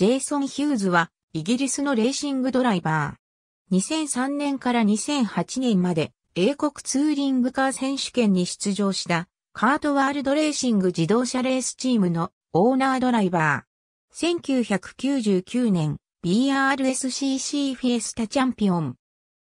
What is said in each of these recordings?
ジェイソン・ヒューズは、イギリスのレーシングドライバー。2003年から2008年まで、英国ツーリングカー選手権に出場した、カートワールドレーシング自動車レースチームのオーナードライバー。1999年、BRSCC フィエスタチャンピオン。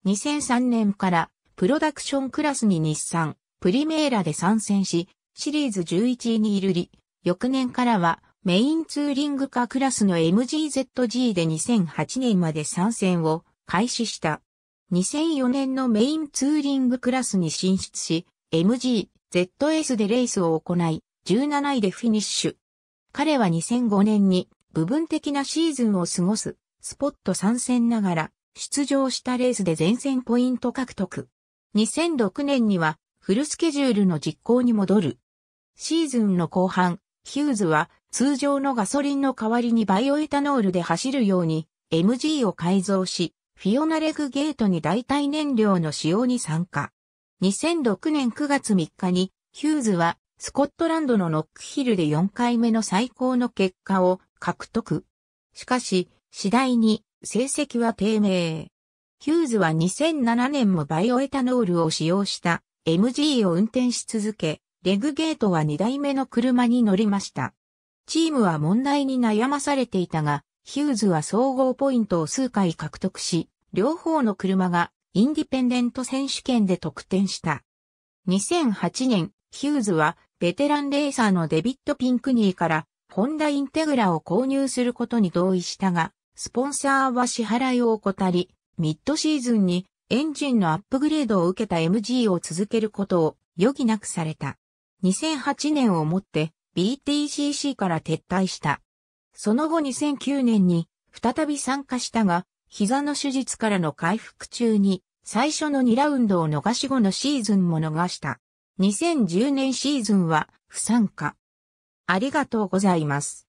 2003年から、プロダクションクラスに日産、プリメーラで参戦し、シリーズ11位にいるり、翌年からは、メインツーリングカークラスの MGZG で2008年まで参戦を開始した。2004年のメインツーリングクラスに進出し、MGZS でレースを行い、17位でフィニッシュ。彼は2005年に部分的なシーズンを過ごすスポット参戦ながら出場したレースで前線ポイント獲得。2006年にはフルスケジュールの実行に戻る。シーズンの後半、ヒューズは通常のガソリンの代わりにバイオエタノールで走るように MG を改造し、フィオナレグゲートに代替燃料の使用に参加。2006年9月3日にヒューズはスコットランドのノックヒルで4回目の最高の結果を獲得。しかし、次第に成績は低迷。ヒューズは2007年もバイオエタノールを使用した MG を運転し続け、レグゲートは2台目の車に乗りました。チームは問題に悩まされていたが、ヒューズは総合ポイントを数回獲得し、両方の車がインディペンデント選手権で得点した。2008年、ヒューズはベテランレーサーのデビット・ピンクニーからホンダインテグラを購入することに同意したが、スポンサーは支払いを怠り、ミッドシーズンにエンジンのアップグレードを受けた MG を続けることを余儀なくされた。2008年をもって BTCC から撤退した。その後2009年に再び参加したが、膝の手術からの回復中に最初の2ラウンドを逃し後のシーズンも逃した。2010年シーズンは不参加。ありがとうございます。